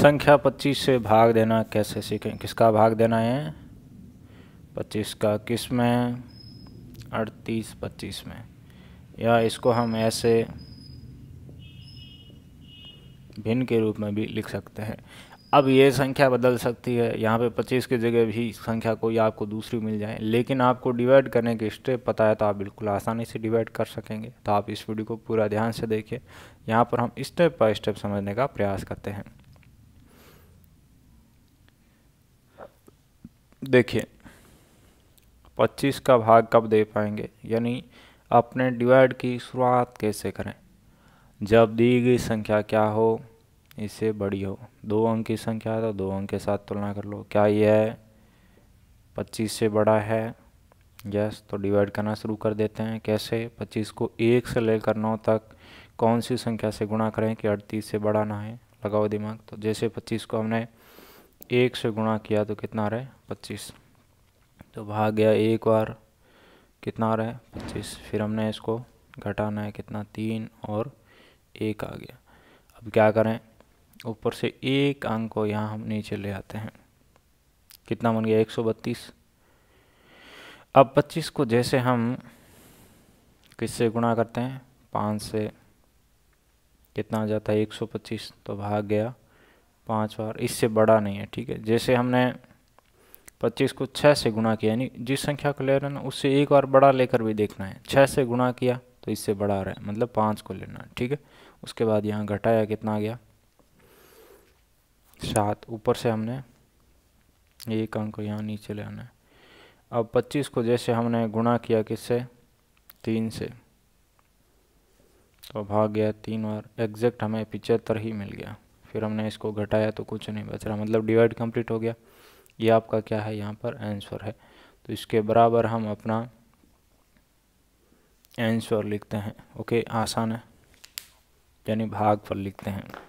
संख्या 25 से भाग देना कैसे सीखें किसका भाग देना है 25 का किस में 38 25 में या इसको हम ऐसे भिन्न के रूप में भी लिख सकते हैं अब ये संख्या बदल सकती है यहाँ पे 25 की जगह भी संख्या कोई आपको दूसरी मिल जाए लेकिन आपको डिवाइड करने के स्टेप पता है तो आप बिल्कुल आसानी से डिवाइड कर सकेंगे तो आप इस वीडियो को पूरा ध्यान से देखिए यहाँ पर हम स्टेप बाय स्टेप समझने का प्रयास करते हैं देखिए 25 का भाग कब दे पाएंगे यानी अपने डिवाइड की शुरुआत कैसे करें जब दी गई संख्या क्या हो इससे बड़ी हो दो अंक की संख्या है तो दो अंक के साथ तुलना कर लो क्या यह है पच्चीस से बड़ा है यस तो डिवाइड करना शुरू कर देते हैं कैसे पच्चीस को एक से लेकर नौ तक कौन सी संख्या से गुणा करें कि अड़तीस से बड़ा ना है लगाओ दिमाग तो जैसे पच्चीस को हमने एक से गुणा किया तो कितना आ रहा है पच्चीस तो भाग गया एक बार कितना आ रहा है पच्चीस फिर हमने इसको घटाना है कितना तीन और एक आ गया अब क्या करें ऊपर से एक अंक को यहाँ हम नीचे ले आते हैं कितना बन गया एक सौ बत्तीस अब पच्चीस को जैसे हम किससे गुणा करते हैं पाँच से कितना आ जाता है एक सौ पच्चीस तो भाग गया पाँच बार इससे बड़ा नहीं है ठीक है जैसे हमने पच्चीस को छः से गुणा किया यानी जिस संख्या को ले रहे हैं ना उससे एक बार बड़ा लेकर भी देखना है छः से गुणा किया तो इससे बड़ा आ रहा है मतलब पाँच को लेना है ठीक है उसके बाद यहाँ घटाया कितना आ गया सात ऊपर से हमने एक अंक को यहाँ नीचे ले आना है अब पच्चीस को जैसे हमने गुणा किया किससे तीन से तो भाग गया तीन बार एग्जैक्ट हमें पिचहत्तर ही मिल गया फिर हमने इसको घटाया तो कुछ नहीं बच रहा मतलब डिवाइड कंप्लीट हो गया ये आपका क्या है यहाँ पर आंसर है तो इसके बराबर हम अपना आंसर लिखते हैं ओके आसान है यानी भाग पर लिखते हैं